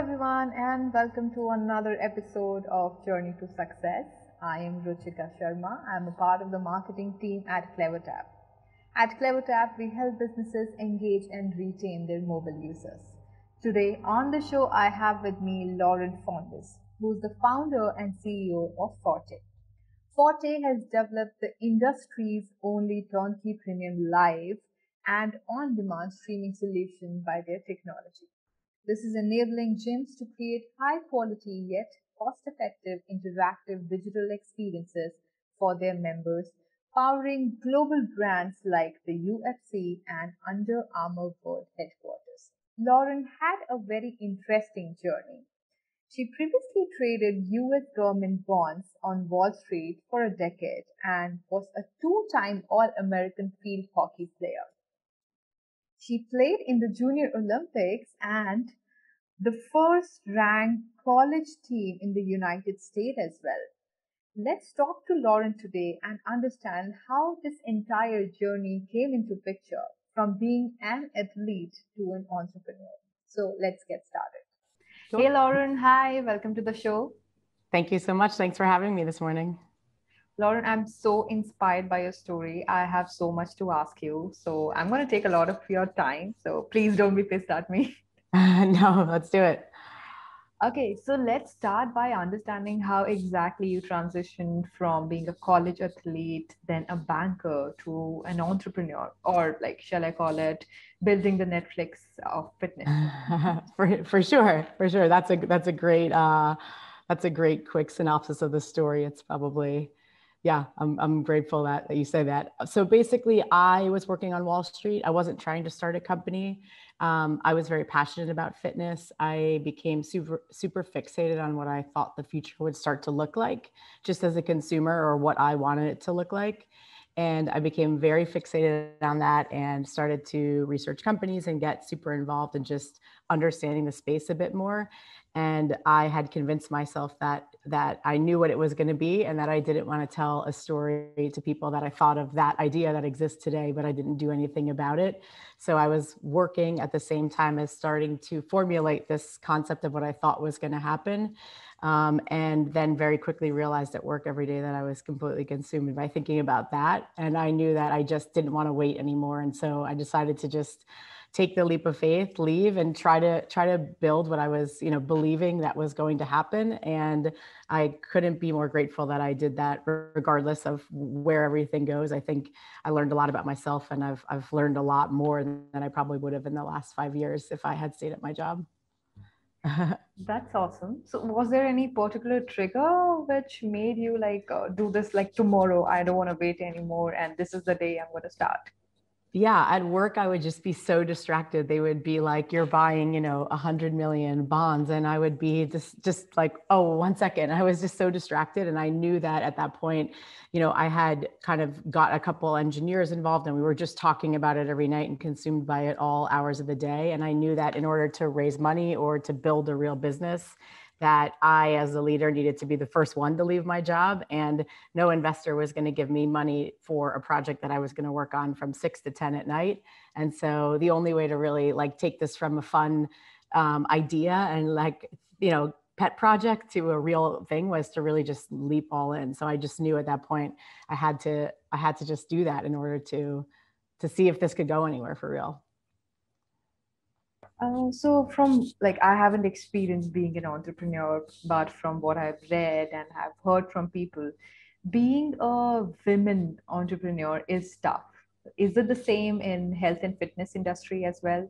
everyone and welcome to another episode of Journey to Success. I am Ruchika Sharma. I am a part of the marketing team at CleverTap. At CleverTap, we help businesses engage and retain their mobile users. Today on the show, I have with me Lauren Fondes, who is the founder and CEO of Forte. Forte has developed the industry's only turnkey premium live and on-demand streaming solution by their technology. This is enabling gyms to create high quality yet cost effective interactive digital experiences for their members, powering global brands like the UFC and Under Armour World headquarters. Lauren had a very interesting journey. She previously traded US government bonds on Wall Street for a decade and was a two time All American field hockey player. She played in the Junior Olympics and the first ranked college team in the United States as well. Let's talk to Lauren today and understand how this entire journey came into picture from being an athlete to an entrepreneur. So let's get started. Sure. Hey, Lauren. Hi. Welcome to the show. Thank you so much. Thanks for having me this morning. Lauren, I'm so inspired by your story. I have so much to ask you. So I'm going to take a lot of your time. So please don't be pissed at me. no, let's do it. Okay, so let's start by understanding how exactly you transitioned from being a college athlete, then a banker, to an entrepreneur, or like, shall I call it, building the Netflix of fitness? for, for sure, for sure. That's a that's a great uh, that's a great quick synopsis of the story. It's probably yeah, I'm, I'm grateful that, that you say that. So basically, I was working on Wall Street. I wasn't trying to start a company. Um, I was very passionate about fitness. I became super, super fixated on what I thought the future would start to look like, just as a consumer, or what I wanted it to look like. And I became very fixated on that and started to research companies and get super involved in just understanding the space a bit more. And I had convinced myself that that I knew what it was going to be and that I didn't want to tell a story to people that I thought of that idea that exists today, but I didn't do anything about it. So I was working at the same time as starting to formulate this concept of what I thought was going to happen. Um, and then very quickly realized at work every day that I was completely consumed by thinking about that. And I knew that I just didn't want to wait anymore. And so I decided to just take the leap of faith, leave and try to try to build what I was, you know, believing that was going to happen. And I couldn't be more grateful that I did that regardless of where everything goes. I think I learned a lot about myself and I've I've learned a lot more than I probably would have in the last five years if I had stayed at my job. That's awesome. So, was there any particular trigger which made you like uh, do this like tomorrow? I don't want to wait anymore, and this is the day I'm going to start yeah at work i would just be so distracted they would be like you're buying you know 100 million bonds and i would be just just like oh one second i was just so distracted and i knew that at that point you know i had kind of got a couple engineers involved and we were just talking about it every night and consumed by it all hours of the day and i knew that in order to raise money or to build a real business that I, as a leader, needed to be the first one to leave my job. And no investor was going to give me money for a project that I was going to work on from six to 10 at night. And so the only way to really like take this from a fun um, idea and like, you know, pet project to a real thing was to really just leap all in. So I just knew at that point I had to, I had to just do that in order to, to see if this could go anywhere for real. Uh, so from like i haven't experienced being an entrepreneur but from what i've read and have heard from people being a women entrepreneur is tough is it the same in health and fitness industry as well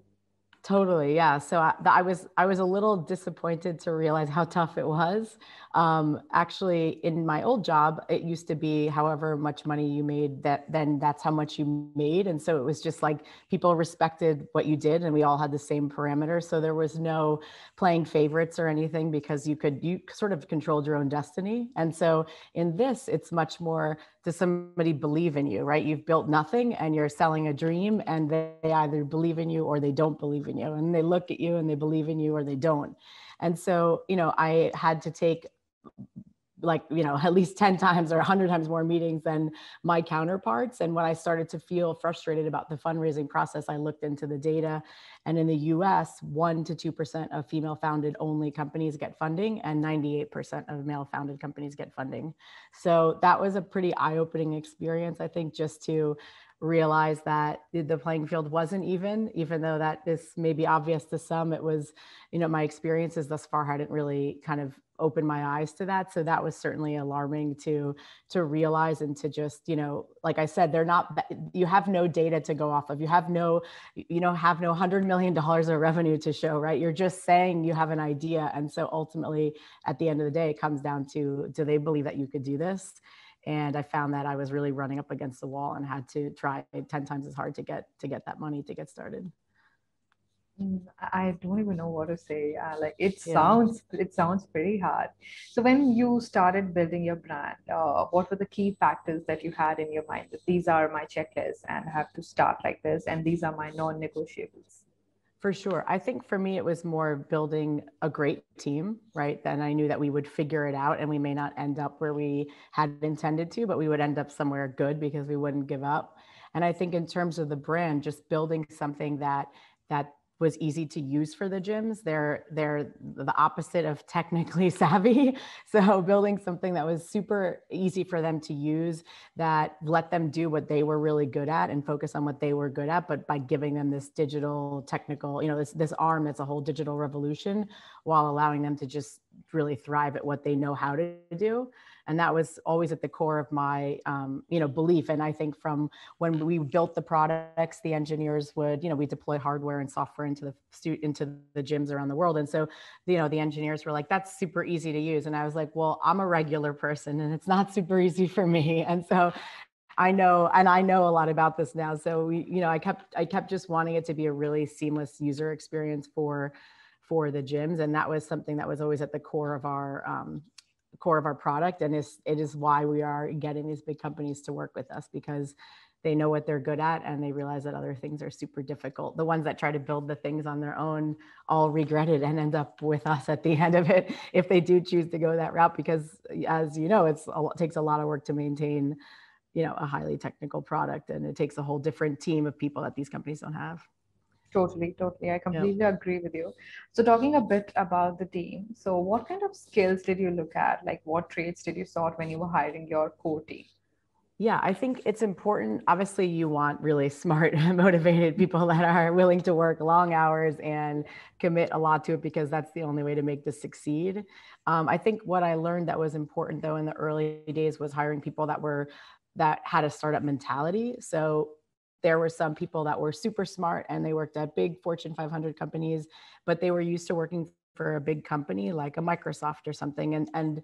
Totally, yeah. So I, I, was I was a little disappointed to realize how tough it was. Um, actually, in my old job, it used to be however much money you made that then that's how much you made, and so it was just like people respected what you did, and we all had the same parameters. So there was no playing favorites or anything because you could you sort of controlled your own destiny. And so in this, it's much more does somebody believe in you, right? You've built nothing, and you're selling a dream, and they either believe in you or they don't believe in you and they look at you and they believe in you or they don't and so you know i had to take like you know at least 10 times or 100 times more meetings than my counterparts and when i started to feel frustrated about the fundraising process i looked into the data and in the us 1 to 2% of female founded only companies get funding and 98% of male founded companies get funding so that was a pretty eye opening experience i think just to realize that the playing field wasn't even, even though that this may be obvious to some. It was, you know, my experiences thus far hadn't really kind of opened my eyes to that. So that was certainly alarming to to realize and to just, you know, like I said, they're not you have no data to go off of. You have no, you know, have no hundred million dollars of revenue to show, right? You're just saying you have an idea. And so ultimately at the end of the day, it comes down to do they believe that you could do this? and i found that i was really running up against the wall and had to try 10 times as hard to get to get that money to get started mm, I don't even know what to say. Uh, like it yeah. sounds, it sounds pretty hard. So when you started building your brand, uh, what were the key factors that you had in your mind? That these are my checklists, and I have to start like this, and these are my non-negotiables. For sure. I think for me, it was more building a great team, right? Then I knew that we would figure it out and we may not end up where we had intended to, but we would end up somewhere good because we wouldn't give up. And I think in terms of the brand, just building something that that was easy to use for the gyms. They're they're the opposite of technically savvy. So building something that was super easy for them to use that let them do what they were really good at and focus on what they were good at, but by giving them this digital technical, you know, this this arm that's a whole digital revolution while allowing them to just really thrive at what they know how to do and that was always at the core of my um, you know belief and i think from when we built the products the engineers would you know we deploy hardware and software into the into the gyms around the world and so you know the engineers were like that's super easy to use and i was like well i'm a regular person and it's not super easy for me and so I know, and I know a lot about this now. So we, you know, I kept, I kept just wanting it to be a really seamless user experience for, for the gyms, and that was something that was always at the core of our, um, core of our product and it's, it is why we are getting these big companies to work with us because they know what they're good at and they realize that other things are super difficult the ones that try to build the things on their own all regret it and end up with us at the end of it if they do choose to go that route because as you know it's a, it takes a lot of work to maintain you know a highly technical product and it takes a whole different team of people that these companies don't have Totally, totally. I completely yeah. agree with you. So, talking a bit about the team, so what kind of skills did you look at? Like, what traits did you sort when you were hiring your core team? Yeah, I think it's important. Obviously, you want really smart, motivated people that are willing to work long hours and commit a lot to it because that's the only way to make this succeed. Um, I think what I learned that was important though in the early days was hiring people that were that had a startup mentality. So there were some people that were super smart and they worked at big Fortune 500 companies, but they were used to working for a big company like a Microsoft or something. And, and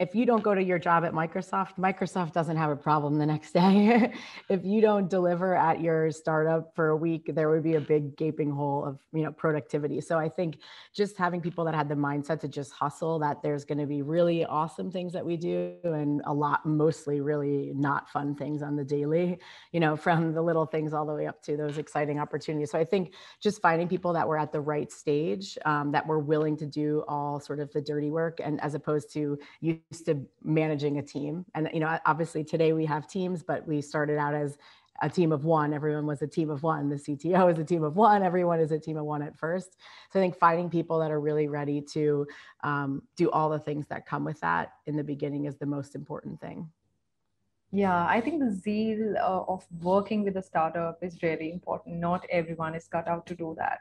if you don't go to your job at Microsoft, Microsoft doesn't have a problem the next day. if you don't deliver at your startup for a week, there would be a big gaping hole of you know productivity. So I think just having people that had the mindset to just hustle, that there's going to be really awesome things that we do, and a lot mostly really not fun things on the daily. You know, from the little things all the way up to those exciting opportunities. So I think just finding people that were at the right stage, um, that were willing to do all sort of the dirty work, and as opposed to you used to managing a team. And, you know, obviously today we have teams, but we started out as a team of one. Everyone was a team of one. The CTO is a team of one. Everyone is a team of one at first. So I think finding people that are really ready to um, do all the things that come with that in the beginning is the most important thing. Yeah, I think the zeal uh, of working with a startup is really important. Not everyone is cut out to do that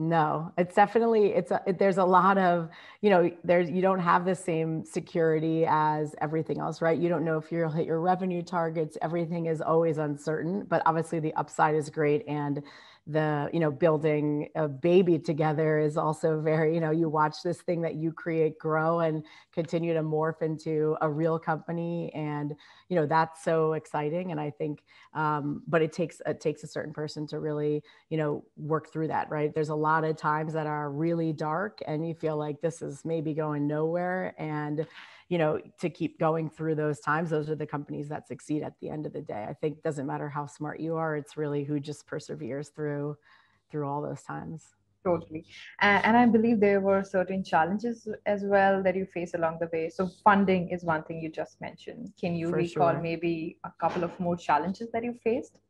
no it's definitely it's a, it, there's a lot of you know there's you don't have the same security as everything else right you don't know if you'll hit your revenue targets everything is always uncertain but obviously the upside is great and the you know building a baby together is also very you know you watch this thing that you create grow and continue to morph into a real company and you know that's so exciting and i think um, but it takes it takes a certain person to really you know work through that right there's a lot of times that are really dark and you feel like this is maybe going nowhere and you know to keep going through those times those are the companies that succeed at the end of the day i think doesn't matter how smart you are it's really who just perseveres through through all those times totally and, and, i believe there were certain challenges as well that you face along the way so funding is one thing you just mentioned can you For recall sure. maybe a couple of more challenges that you faced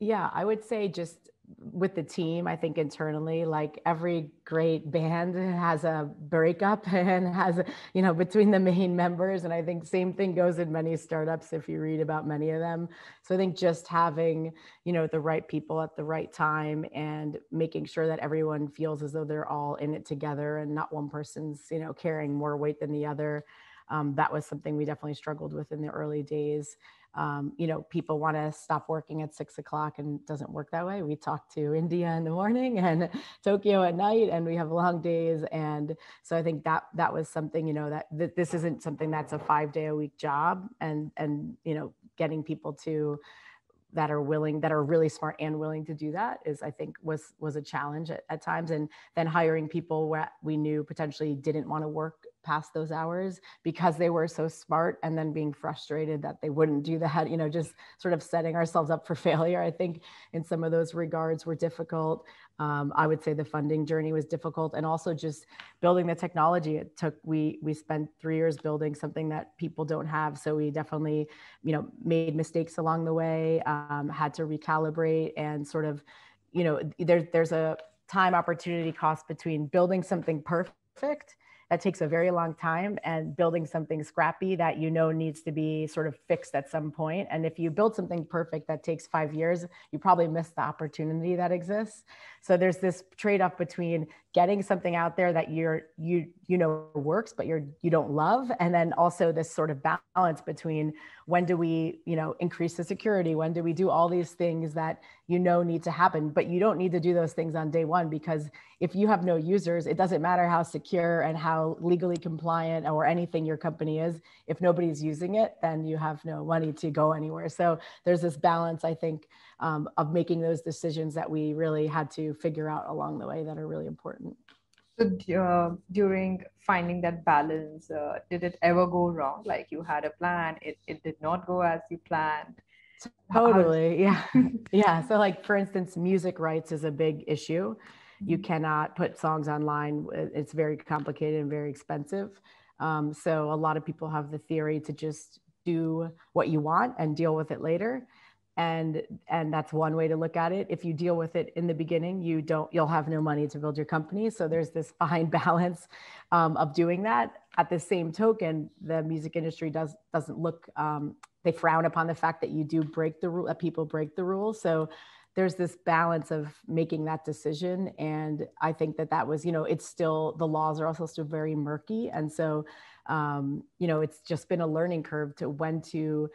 yeah i would say just with the team i think internally like every great band has a breakup and has you know between the main members and i think same thing goes in many startups if you read about many of them so i think just having you know the right people at the right time and making sure that everyone feels as though they're all in it together and not one person's you know carrying more weight than the other um, that was something we definitely struggled with in the early days um, you know, people want to stop working at six o'clock and doesn't work that way. We talk to India in the morning and Tokyo at night, and we have long days. And so I think that that was something, you know, that, that this isn't something that's a five day a week job, and and you know, getting people to that are willing that are really smart and willing to do that is i think was was a challenge at, at times and then hiring people where we knew potentially didn't want to work past those hours because they were so smart and then being frustrated that they wouldn't do that you know just sort of setting ourselves up for failure i think in some of those regards were difficult um, i would say the funding journey was difficult and also just building the technology it took we we spent three years building something that people don't have so we definitely you know made mistakes along the way um, had to recalibrate and sort of you know there, there's a time opportunity cost between building something perfect that takes a very long time and building something scrappy that you know needs to be sort of fixed at some point and if you build something perfect that takes five years you probably miss the opportunity that exists so there's this trade-off between getting something out there that you're you you know works but you're you don't love and then also this sort of balance between when do we you know increase the security when do we do all these things that you know need to happen but you don't need to do those things on day 1 because if you have no users it doesn't matter how secure and how legally compliant or anything your company is if nobody's using it then you have no money to go anywhere so there's this balance i think um, of making those decisions that we really had to figure out along the way that are really important. So uh, during finding that balance, uh, did it ever go wrong? Like you had a plan, it, it did not go as you planned. Totally. yeah. yeah. So, like, for instance, music rights is a big issue. You mm-hmm. cannot put songs online, uh, it's very complicated and very expensive. Um, so, a lot of people have the theory to just do what you want and deal with it later and and that's one way to look at it if you deal with it in the beginning you don't you'll have no money to build your company so there's this fine balance um, of doing that at the same token the music industry does doesn't look um, they frown upon the fact that you do break the rule that people break the rules so there's this balance of making that decision and i think that that was you know it's still the laws are also still very murky and so um, you know it's just been a learning curve to when to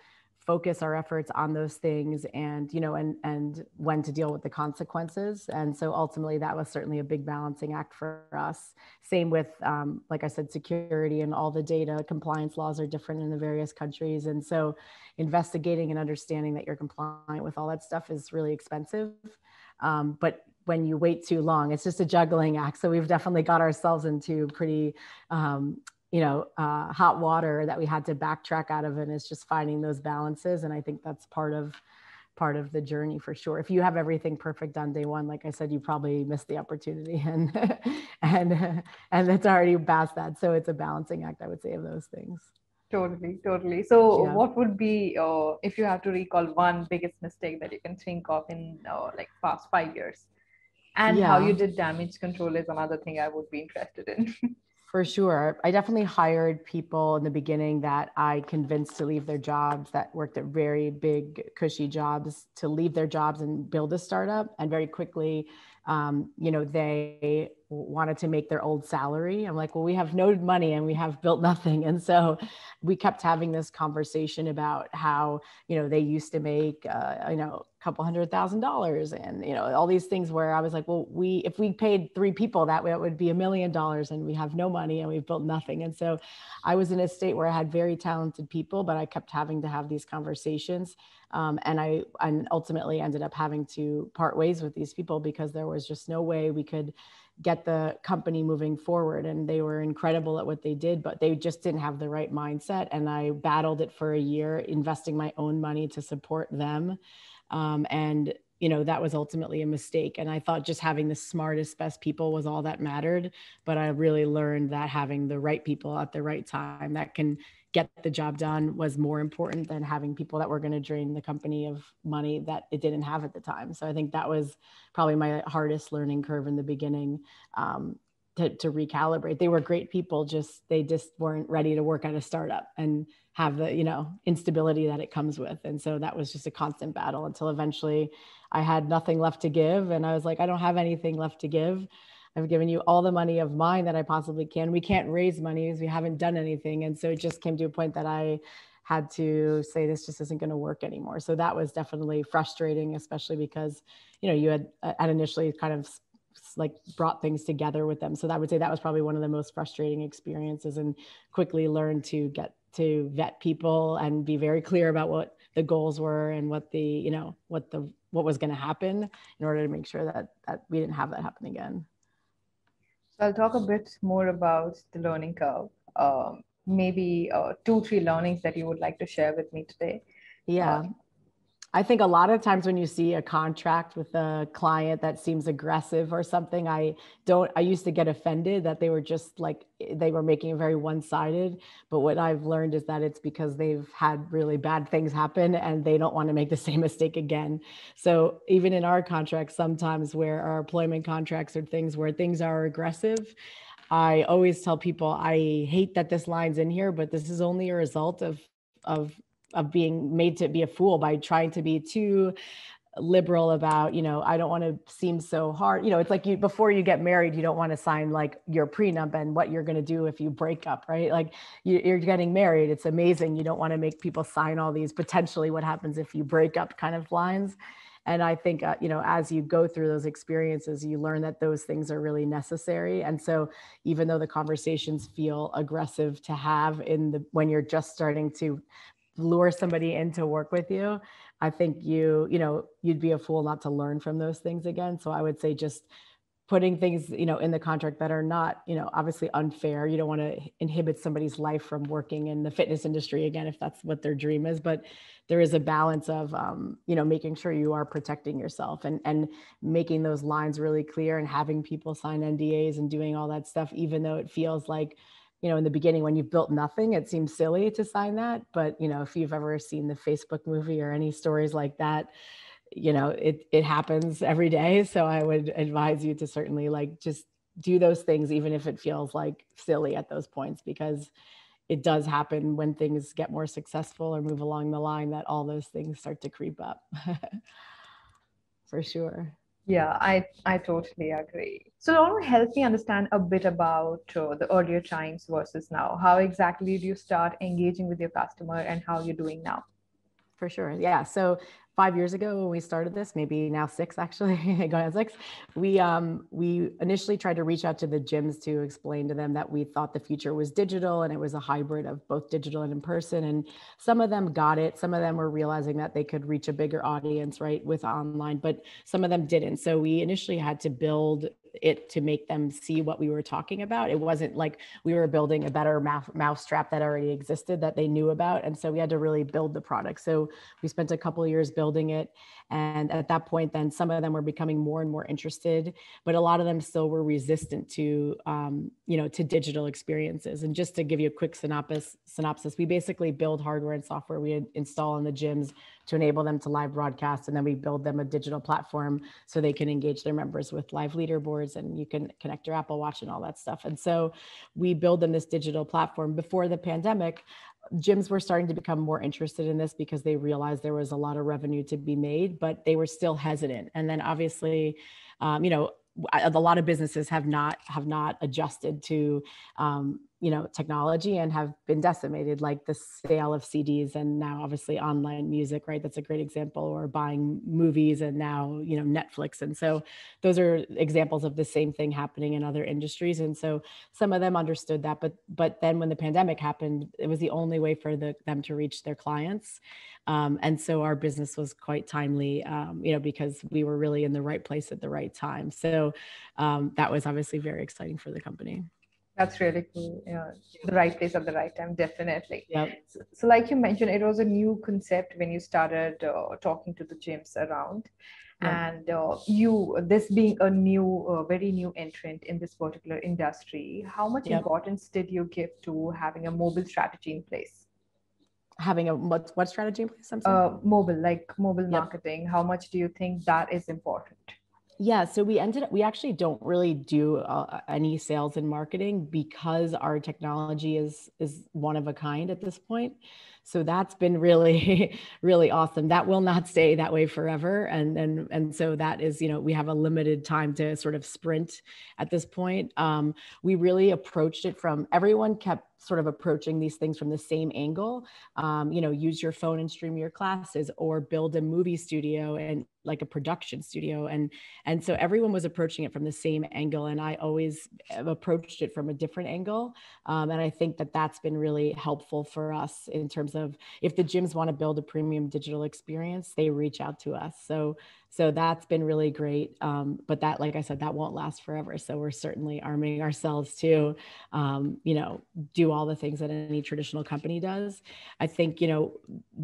focus our efforts on those things and you know and and when to deal with the consequences and so ultimately that was certainly a big balancing act for us same with um, like i said security and all the data compliance laws are different in the various countries and so investigating and understanding that you're compliant with all that stuff is really expensive um, but when you wait too long. It's just a juggling act. So we've definitely got ourselves into pretty um, you know uh, hot water that we had to backtrack out of and is just finding those balances and i think that's part of part of the journey for sure if you have everything perfect on day one like i said you probably missed the opportunity and and and it's already past that so it's a balancing act i would say of those things totally totally so yeah. what would be uh, if you have to recall one biggest mistake that you can think of in uh, like past five years and yeah. how you did damage control is another thing i would be interested in For sure. I definitely hired people in the beginning that I convinced to leave their jobs that worked at very big, cushy jobs to leave their jobs and build a startup. And very quickly, um, you know, they wanted to make their old salary. I'm like, well, we have no money and we have built nothing. And so we kept having this conversation about how, you know, they used to make, uh, you know, a couple hundred thousand dollars and, you know, all these things where I was like, well, we, if we paid three people, that way, it would be a million dollars and we have no money and we've built nothing. And so I was in a state where I had very talented people, but I kept having to have these conversations. Um, and I, and ultimately ended up having to part ways with these people because there was just no way we could get the company moving forward. And they were incredible at what they did, but they just didn't have the right mindset. And I battled it for a year, investing my own money to support them. Um, and you know that was ultimately a mistake and i thought just having the smartest best people was all that mattered but i really learned that having the right people at the right time that can get the job done was more important than having people that were going to drain the company of money that it didn't have at the time. So I think that was probably my hardest learning curve in the beginning um, to, to, recalibrate. They were great people, just they just weren't ready to work at a startup and have the you know instability that it comes with. And so that was just a constant battle until eventually I had nothing left to give, and I was like, I don't have anything left to give. I've given you all the money of mine that I possibly can. We can't raise money because we haven't done anything. And so it just came to a point that I had to say this just isn't going to work anymore. So that was definitely frustrating, especially because, you know, you had, uh, had initially kind of like brought things together with them. So that would say that was probably one of the most frustrating experiences and quickly learned to get to vet people and be very clear about what the goals were and what the, you know, what the what was going to happen in order to make sure that that we didn't have that happen again. So I'll talk a bit more about the learning curve. Um, maybe uh, two, three learnings that you would like to share with me today. Yeah. Um, I think a lot of times when you see a contract with a client that seems aggressive or something, I don't, I used to get offended that they were just like, they were making it very one sided. But what I've learned is that it's because they've had really bad things happen and they don't want to make the same mistake again. So even in our contracts, sometimes where our employment contracts are things where things are aggressive, I always tell people, I hate that this line's in here, but this is only a result of of of being made to be a fool by trying to be too liberal about you know i don't want to seem so hard you know it's like you before you get married you don't want to sign like your prenup and what you're going to do if you break up right like you, are getting married it's amazing you don't want to make people sign all these potentially what happens if you break up kind of lines and i think uh, you know as you go through those experiences you learn that those things are really necessary and so even though the conversations feel aggressive to have in the when you're just starting to lure somebody in to work with you i think you you know you'd be a fool not to learn from those things again so i would say just putting things you know in the contract that are not you know obviously unfair you don't want to inhibit somebody's life from working in the fitness industry again if that's what their dream is but there is a balance of um, you know making sure you are protecting yourself and and making those lines really clear and having people sign ndas and doing all that stuff even though it feels like you know in the beginning when you've built nothing it seems silly to sign that but you know if you've ever seen the facebook movie or any stories like that you know it it happens every day so i would advise you to certainly like just do those things even if it feels like silly at those points because it does happen when things get more successful or move along the line that all those things start to creep up for sure yeah, I, I totally agree. So, Lauren, help me understand a bit about uh, the earlier times versus now. How exactly do you start engaging with your customer and how you're doing now? For sure. Yeah. So, five years ago when we started this, maybe now six actually, going on six, we um, we initially tried to reach out to the gyms to explain to them that we thought the future was digital and it was a hybrid of both digital and in person. And some of them got it. Some of them were realizing that they could reach a bigger audience right with online, but some of them didn't. So we initially had to build it to make them see what we were talking about. It wasn't like we were building a better mousetrap that already existed that they knew about. And so we had to really build the product. So we spent a couple years building it. And at that point, then some of them were becoming more and more interested, but a lot of them still were resistant to, um, you know, to digital experiences. And just to give you a quick synopsis, synopsis, we basically build hardware and software we install in the gyms to enable them to live broadcast, and then we build them a digital platform so they can engage their members with live leaderboards, and you can connect your Apple Watch and all that stuff. And so we build them this digital platform before the pandemic gyms were starting to become more interested in this because they realized there was a lot of revenue to be made, but they were still hesitant. And then obviously, um, you know, a lot of businesses have not have not adjusted to um, you know technology and have been decimated like the sale of cds and now obviously online music right that's a great example or buying movies and now you know netflix and so those are examples of the same thing happening in other industries and so some of them understood that but but then when the pandemic happened it was the only way for the, them to reach their clients um, and so our business was quite timely um, you know because we were really in the right place at the right time so um, that was obviously very exciting for the company that's really cool. Yeah. The right place at the right time, definitely. Yeah. So, so, like you mentioned, it was a new concept when you started uh, talking to the gyms around. Yeah. And uh, you, this being a new, uh, very new entrant in this particular industry, how much yeah. importance did you give to having a mobile strategy in place? Having a what, what strategy in place? I'm uh, mobile, like mobile marketing. How much do you think that is important? yeah, so we ended up, we actually don't really do uh, any sales and marketing because our technology is is one of a kind at this point. So that's been really really awesome. That will not stay that way forever and and and so that is, you know, we have a limited time to sort of sprint at this point. Um, we really approached it from everyone kept sort of approaching these things from the same angle um, you know use your phone and stream your classes or build a movie studio and like a production studio and and so everyone was approaching it from the same angle and i always approached it from a different angle um, and i think that that's been really helpful for us in terms of if the gyms want to build a premium digital experience they reach out to us so so that's been really great um, but that like i said that won't last forever so we're certainly arming ourselves to um, you know do all the things that any traditional company does i think you know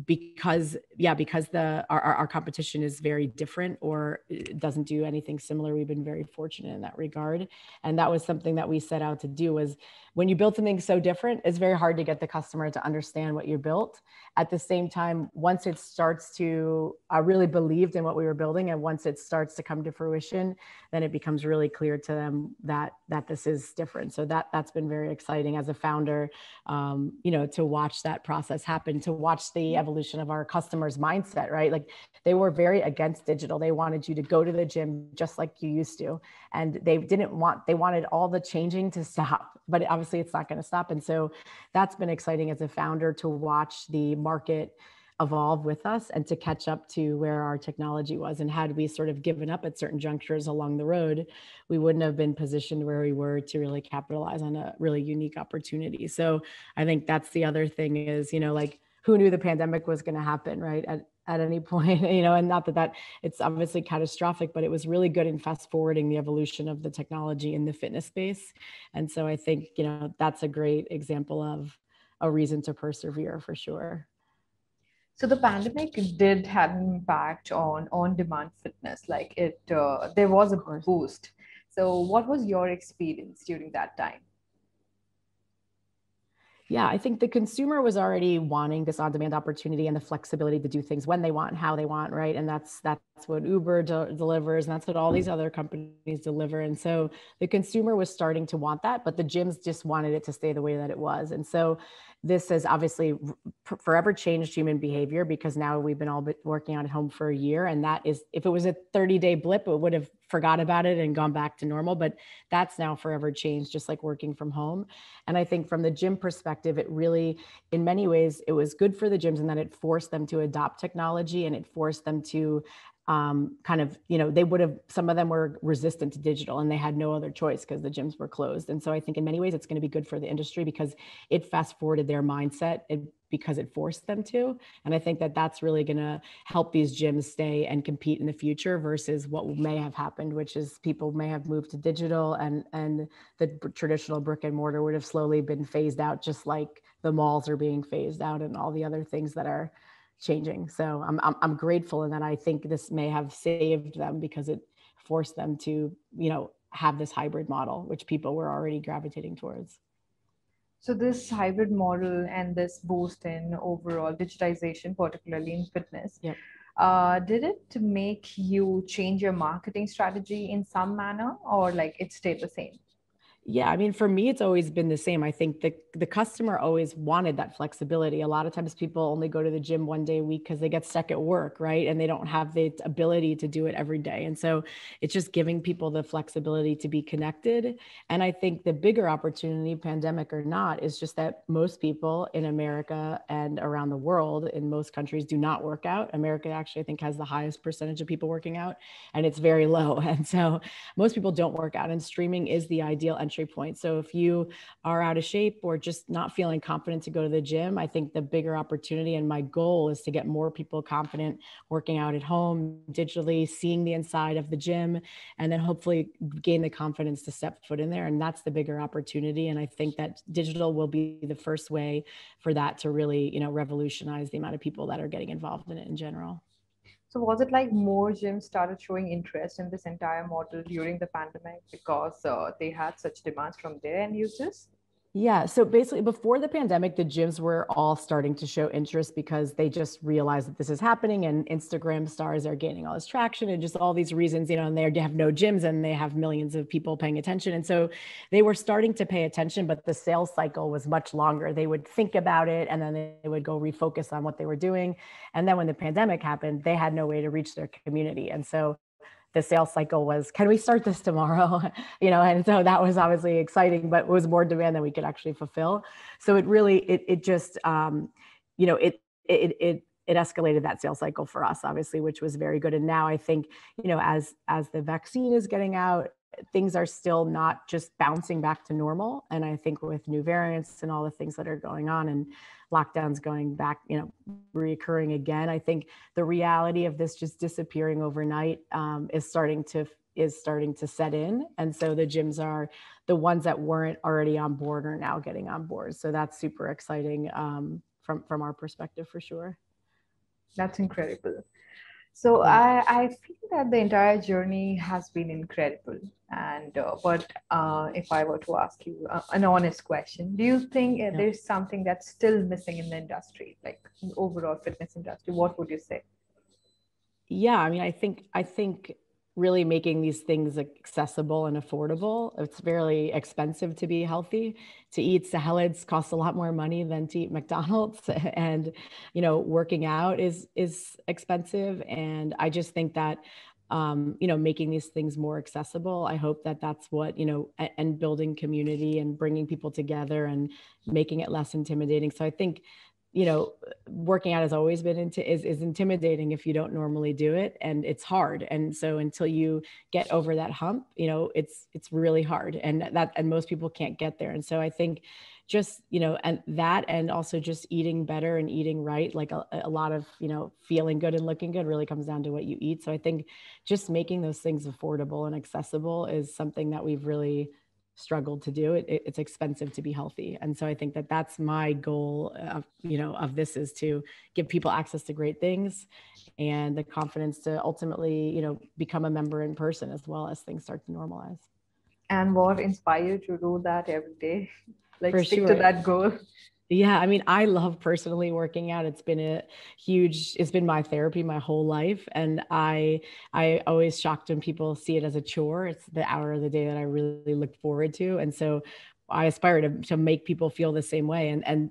because yeah because the our, our competition is very different or doesn't do anything similar we've been very fortunate in that regard and that was something that we set out to do was when you build something so different it's very hard to get the customer to understand what you built at the same time once it starts to uh, really believed in what we were building and once it starts to come to fruition then it becomes really clear to them that that this is different so that that's been very exciting as a founder um, you know to watch that process happen to watch the evolution of our customers mindset right like they were very against digital they wanted you to go to the gym just like you used to and they didn't want they wanted all the changing to stop but obviously it's not going to stop and so that's been exciting as a founder to watch the market evolve with us and to catch up to where our technology was. And had we sort of given up at certain junctures along the road, we wouldn't have been positioned where we were to really capitalize on a really unique opportunity. So I think that's the other thing is, you know, like who knew the pandemic was going to happen, right? At, at any point, you know, and not that that it's obviously catastrophic, but it was really good in fast forwarding the evolution of the technology in the fitness space. And so I think, you know, that's a great example of a reason to persevere for sure. So the pandemic did have an impact on on-demand fitness. Like it, uh, there was a boost. So what was your experience during that time? Yeah, I think the consumer was already wanting this on-demand opportunity and the flexibility to do things when they want, how they want, right? And that's that's what Uber de- delivers, and that's what all these other companies deliver. And so the consumer was starting to want that, but the gyms just wanted it to stay the way that it was. And so this has obviously forever changed human behavior because now we've been all working out at home for a year and that is if it was a 30 day blip it would have forgot about it and gone back to normal but that's now forever changed just like working from home and i think from the gym perspective it really in many ways it was good for the gyms in that it forced them to adopt technology and it forced them to um, kind of, you know, they would have, some of them were resistant to digital and they had no other choice because the gyms were closed. And so I think in many ways it's going to be good for the industry because it fast forwarded their mindset because it forced them to. And I think that that's really going to help these gyms stay and compete in the future versus what may have happened, which is people may have moved to digital and, and the traditional brick and mortar would have slowly been phased out, just like the malls are being phased out and all the other things that are changing. So I'm, I'm, I'm grateful and then I think this may have saved them because it forced them to, you know, have this hybrid model, which people were already gravitating towards. So this hybrid model and this boost in overall digitization, particularly in fitness, yep. uh, did it make you change your marketing strategy in some manner, or like it stayed the same? Yeah, I mean, for me, it's always been the same. I think the the customer always wanted that flexibility. A lot of times, people only go to the gym one day a week because they get stuck at work, right? And they don't have the ability to do it every day. And so, it's just giving people the flexibility to be connected. And I think the bigger opportunity, pandemic or not, is just that most people in America and around the world, in most countries, do not work out. America actually, I think, has the highest percentage of people working out, and it's very low. And so, most people don't work out. And streaming is the ideal entry entry point. So if you are out of shape or just not feeling confident to go to the gym, I think the bigger opportunity and my goal is to get more people confident working out at home, digitally, seeing the inside of the gym, and then hopefully gain the confidence to step foot in there. And that's the bigger opportunity. And I think that digital will be the first way for that to really, you know, revolutionize the amount of people that are getting involved in it in general. So was it like more gyms started showing interest in this entire model during the pandemic because uh, they had such demands from their end users? Yeah. So basically, before the pandemic, the gyms were all starting to show interest because they just realized that this is happening and Instagram stars are gaining all this traction and just all these reasons, you know, and they have no gyms and they have millions of people paying attention. And so they were starting to pay attention, but the sales cycle was much longer. They would think about it and then they would go refocus on what they were doing. And then when the pandemic happened, they had no way to reach their community. And so the sales cycle was can we start this tomorrow you know and so that was obviously exciting but it was more demand than we could actually fulfill so it really it, it just um, you know it it it it escalated that sales cycle for us obviously which was very good and now i think you know as as the vaccine is getting out things are still not just bouncing back to normal. And I think with new variants and all the things that are going on and lockdowns going back, you know, reoccurring again, I think the reality of this just disappearing overnight um, is starting to is starting to set in. And so the gyms are the ones that weren't already on board are now getting on board. So that's super exciting um, from from our perspective for sure. That's incredible. So I, I feel that the entire journey has been incredible. And uh, but uh, if I were to ask you uh, an honest question, do you think uh, yeah. there's something that's still missing in the industry, like the overall fitness industry? What would you say? Yeah, I mean, I think I think really making these things accessible and affordable. It's very expensive to be healthy. To eat salads costs a lot more money than to eat McDonald's and you know working out is is expensive and I just think that um, you know making these things more accessible i hope that that's what you know and, and building community and bringing people together and making it less intimidating so i think you know working out has always been into is, is intimidating if you don't normally do it and it's hard and so until you get over that hump you know it's it's really hard and that and most people can't get there and so i think just you know and that and also just eating better and eating right like a, a lot of you know feeling good and looking good really comes down to what you eat so i think just making those things affordable and accessible is something that we've really struggled to do it, it, it's expensive to be healthy and so i think that that's my goal uh, of you know of this is to give people access to great things and the confidence to ultimately you know become a member in person as well as things start to normalize and what inspired you to do that every day like For stick sure. to that goal yeah, I mean, I love personally working out. It's been a huge it's been my therapy my whole life and I I always shocked when people see it as a chore. It's the hour of the day that I really look forward to. And so I aspire to, to make people feel the same way. And, and,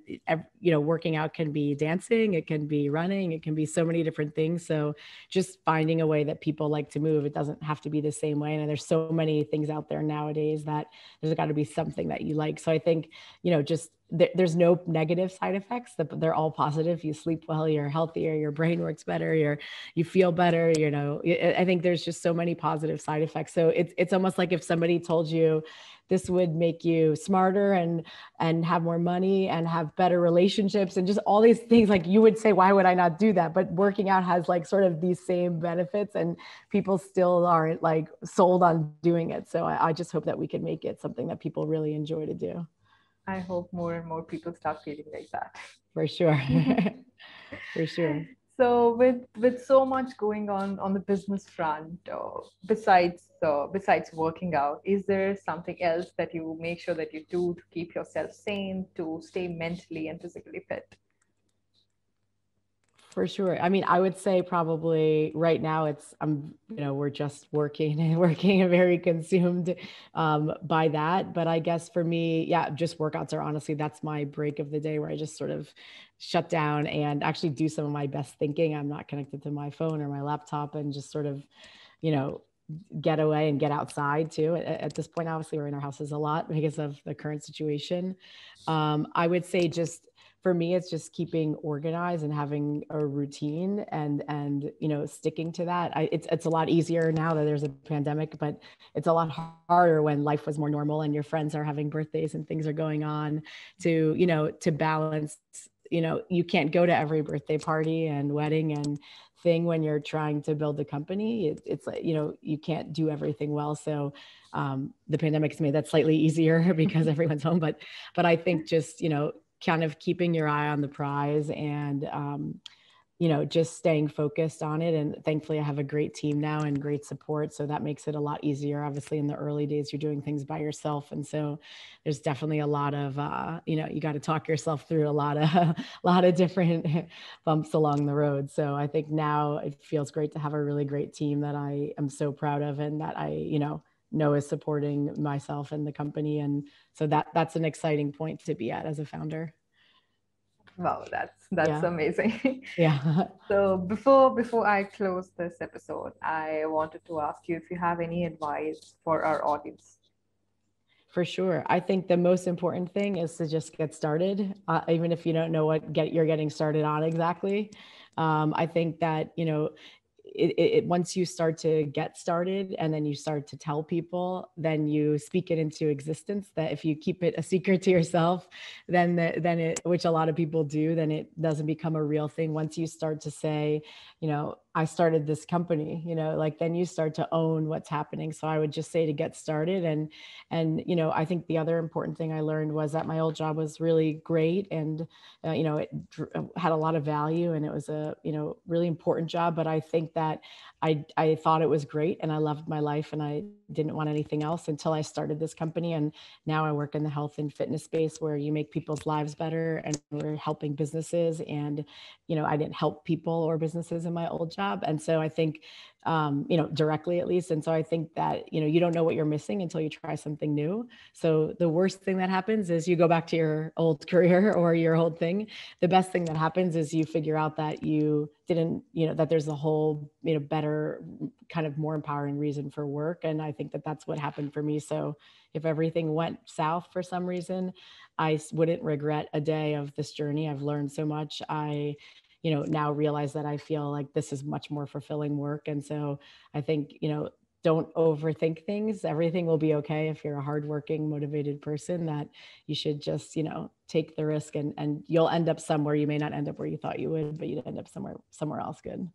you know, working out can be dancing, it can be running, it can be so many different things. So just finding a way that people like to move, it doesn't have to be the same way. And there's so many things out there nowadays that there's got to be something that you like. So I think, you know, just there's no negative side effects that they're all positive. You sleep well, you're healthier, your brain works better, you're, you feel better, you know, I think there's just so many positive side effects. So it's, it's almost like if somebody told you, this would make you smarter and and have more money and have better relationships and just all these things like you would say why would i not do that but working out has like sort of these same benefits and people still aren't like sold on doing it so i, I just hope that we can make it something that people really enjoy to do i hope more and more people start feeling like that for sure for sure so with with so much going on on the business front uh, besides uh, besides working out is there something else that you make sure that you do to keep yourself sane to stay mentally and physically fit for sure i mean i would say probably right now it's i'm you know we're just working and working and very consumed um, by that but i guess for me yeah just workouts are honestly that's my break of the day where i just sort of shut down and actually do some of my best thinking. I'm not connected to my phone or my laptop and just sort of, you know, get away and get outside too. At, at this point, obviously, we're in our houses a lot because of the current situation. Um, I would say just for me it's just keeping organized and having a routine and and you know sticking to that I, it's it's a lot easier now that there's a pandemic but it's a lot harder when life was more normal and your friends are having birthdays and things are going on to you know to balance you know you can't go to every birthday party and wedding and thing when you're trying to build a company it, it's like you know you can't do everything well so um, the pandemic has made that slightly easier because everyone's home but but i think just you know kind of keeping your eye on the prize and um, you know just staying focused on it and thankfully i have a great team now and great support so that makes it a lot easier obviously in the early days you're doing things by yourself and so there's definitely a lot of uh, you know you got to talk yourself through a lot of a lot of different bumps along the road so i think now it feels great to have a really great team that i am so proud of and that i you know know is supporting myself and the company and so that that's an exciting point to be at as a founder wow that's that's yeah. amazing yeah so before before i close this episode i wanted to ask you if you have any advice for our audience for sure i think the most important thing is to just get started uh, even if you don't know what get you're getting started on exactly um, i think that you know it, it, once you start to get started and then you start to tell people then you speak it into existence that if you keep it a secret to yourself then the, then it which a lot of people do then it doesn't become a real thing once you start to say you know I started this company, you know, like then you start to own what's happening. So I would just say to get started and and you know, I think the other important thing I learned was that my old job was really great and uh, you know, it uh, had a lot of value and it was a, you know, really important job, but I think that I I thought it was great and I loved my life and I didn't want anything else until I started this company and now I work in the health and fitness space where you make people's lives better and we're helping businesses and you know, I didn't help people or businesses in my old job job. And so I think, um, you know, directly at least. And so I think that, you know, you don't know what you're missing until you try something new. So the worst thing that happens is you go back to your old career or your old thing. The best thing that happens is you figure out that you didn't, you know, that there's a whole, you know, better kind of more empowering reason for work. And I think that that's what happened for me. So if everything went south for some reason, I wouldn't regret a day of this journey. I've learned so much. I you know now realize that i feel like this is much more fulfilling work and so i think you know don't overthink things everything will be okay if you're a hardworking motivated person that you should just you know take the risk and and you'll end up somewhere you may not end up where you thought you would but you'd end up somewhere somewhere else good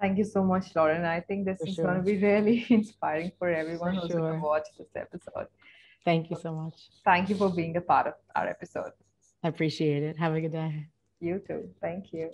thank you so much lauren i think this for is sure. going to be really inspiring for everyone for who's sure. going to watch this episode thank you so much thank you for being a part of our episode i appreciate it have a good day you too. Thank you.